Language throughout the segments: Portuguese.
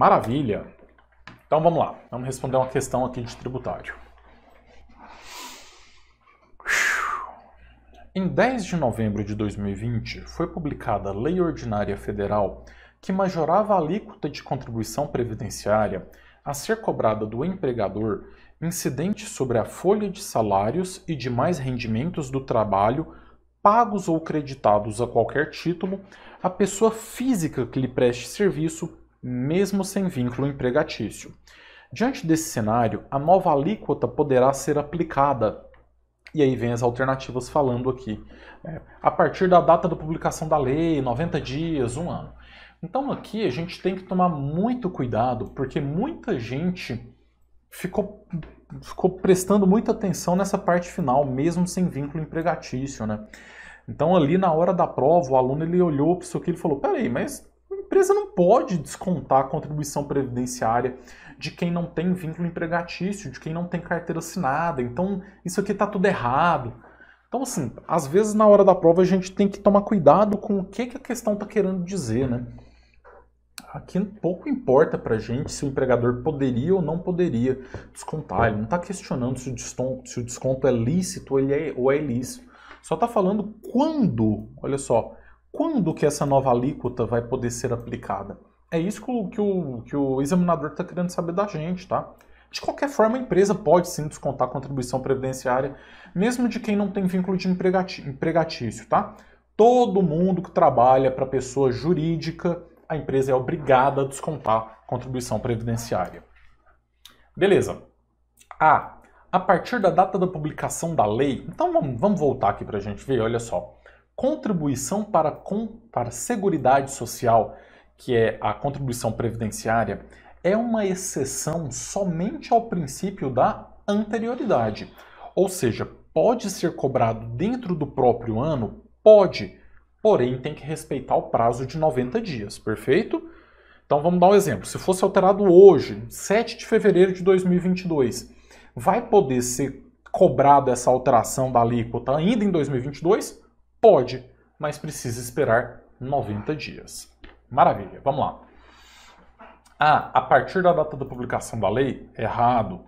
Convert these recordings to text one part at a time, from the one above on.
Maravilha! Então vamos lá, vamos responder uma questão aqui de tributário. Em 10 de novembro de 2020, foi publicada a Lei Ordinária Federal que majorava a alíquota de contribuição previdenciária a ser cobrada do empregador incidente sobre a folha de salários e demais rendimentos do trabalho pagos ou creditados a qualquer título à pessoa física que lhe preste serviço mesmo sem vínculo empregatício. Diante desse cenário, a nova alíquota poderá ser aplicada. E aí vem as alternativas falando aqui. É, a partir da data da publicação da lei, 90 dias, um ano. Então aqui a gente tem que tomar muito cuidado, porque muita gente ficou, ficou prestando muita atenção nessa parte final, mesmo sem vínculo empregatício, né? Então ali na hora da prova, o aluno ele olhou para isso aqui e falou, peraí, mas empresa não pode descontar a contribuição previdenciária de quem não tem vínculo empregatício, de quem não tem carteira assinada. Então, isso aqui está tudo errado. Então, assim, às vezes na hora da prova a gente tem que tomar cuidado com o que, que a questão está querendo dizer, né? Aqui pouco importa para a gente se o empregador poderia ou não poderia descontar. Ele não está questionando se o, desconto, se o desconto é lícito ou, é, ou é ilícito. Só está falando quando, olha só, quando que essa nova alíquota vai poder ser aplicada? É isso que o, que o examinador está querendo saber da gente, tá? De qualquer forma, a empresa pode sim descontar a contribuição previdenciária, mesmo de quem não tem vínculo de empregatício, tá? Todo mundo que trabalha para pessoa jurídica, a empresa é obrigada a descontar a contribuição previdenciária. Beleza. A. Ah, a partir da data da publicação da lei, então vamos, vamos voltar aqui para a gente ver, olha só contribuição para, com, para a Seguridade Social, que é a contribuição previdenciária, é uma exceção somente ao princípio da anterioridade. Ou seja, pode ser cobrado dentro do próprio ano? Pode, porém tem que respeitar o prazo de 90 dias, perfeito? Então vamos dar um exemplo. Se fosse alterado hoje, 7 de fevereiro de 2022, vai poder ser cobrado essa alteração da alíquota ainda em 2022? Pode, mas precisa esperar 90 dias. Maravilha, vamos lá. A, ah, a partir da data da publicação da lei, errado.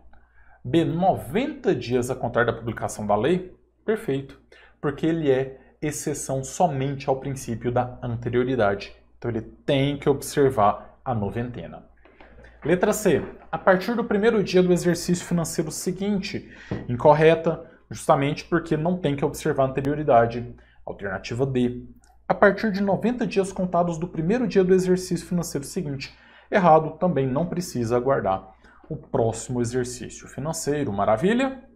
B, 90 dias a contar da publicação da lei, perfeito, porque ele é exceção somente ao princípio da anterioridade. Então ele tem que observar a noventena. Letra C. A partir do primeiro dia do exercício financeiro seguinte, incorreta, justamente porque não tem que observar a anterioridade. Alternativa D. A partir de 90 dias contados do primeiro dia do exercício financeiro seguinte. Errado, também não precisa aguardar o próximo exercício financeiro. Maravilha?